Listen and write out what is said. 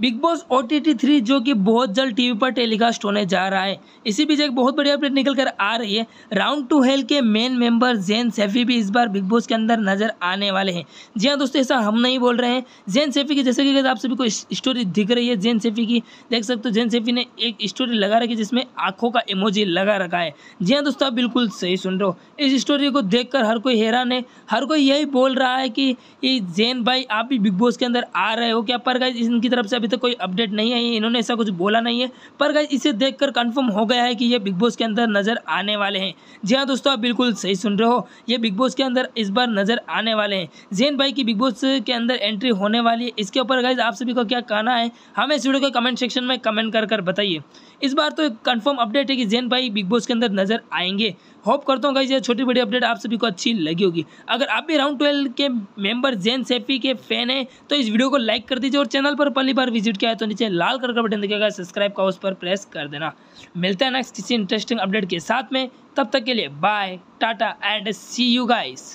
big Boss O T T three जो कि बहुत जल्द टीवी पर टेलीकास्ट होने जा रहा है इसी बीच एक बहुत बड़ी अपडेट निकल कर आ रही है राउंड टू हेल के मेन मेंबर जैन सेफी भी इस बार बिग बॉस के अंदर नजर आने वाले हैं जी हाँ दोस्तों ऐसा हम नहीं बोल रहे हैं जैन सेफी की जैसे कि आप सभी को स्टोरी दिख रही है जैन सेफी की देख सकते हो जैन सेफी ने एक स्टोरी लगा रखी जिसमें आंखों का इमोजी लगा रखा है जी हाँ दोस्तों आप बिल्कुल सही सुन रहे हो इस स्टोरी को देख हर कोई हैरान है हर कोई यही बोल रहा है कि जैन भाई आप भी बिग बॉस के अंदर आ रहे हो क्या पर इनकी तरफ से अभी अभी तक तो कोई अपडेट नहीं आई इन्होंने ऐसा कुछ बोला नहीं है पर गाइज इसे देखकर कंफर्म हो गया है कि ये बिग बॉस के अंदर नज़र आने वाले हैं जी हाँ दोस्तों आप बिल्कुल सही सुन रहे हो ये बिग बॉस के अंदर इस बार नज़र आने वाले हैं जैन भाई की बिग बॉस के अंदर एंट्री होने वाली है इसके ऊपर गाइज आप सभी को क्या कहना है हमें इस वीडियो के कमेंट सेक्शन में कमेंट कर कर बताइए इस बार तो कंफर्म अपडेट है कि जैन भाई बिग बॉस के अंदर नज़र आएंगे होप करता हूँ गाइज ये छोटी बड़ी अपडेट आप सभी को अच्छी लगी होगी अगर आप भी राउंड ट्वेल्व के मेंबर जैन सेफी के फैन हैं तो इस वीडियो को लाइक कर दीजिए और चैनल पर पहली बार विजिट किया है तो नीचे लाल कलर का बटन दिखेगा सब्सक्राइब का उस पर प्रेस कर देना मिलता है नेक्स्ट किसी इंटरेस्टिंग अपडेट के साथ में तब तक के लिए bye tata and see you guys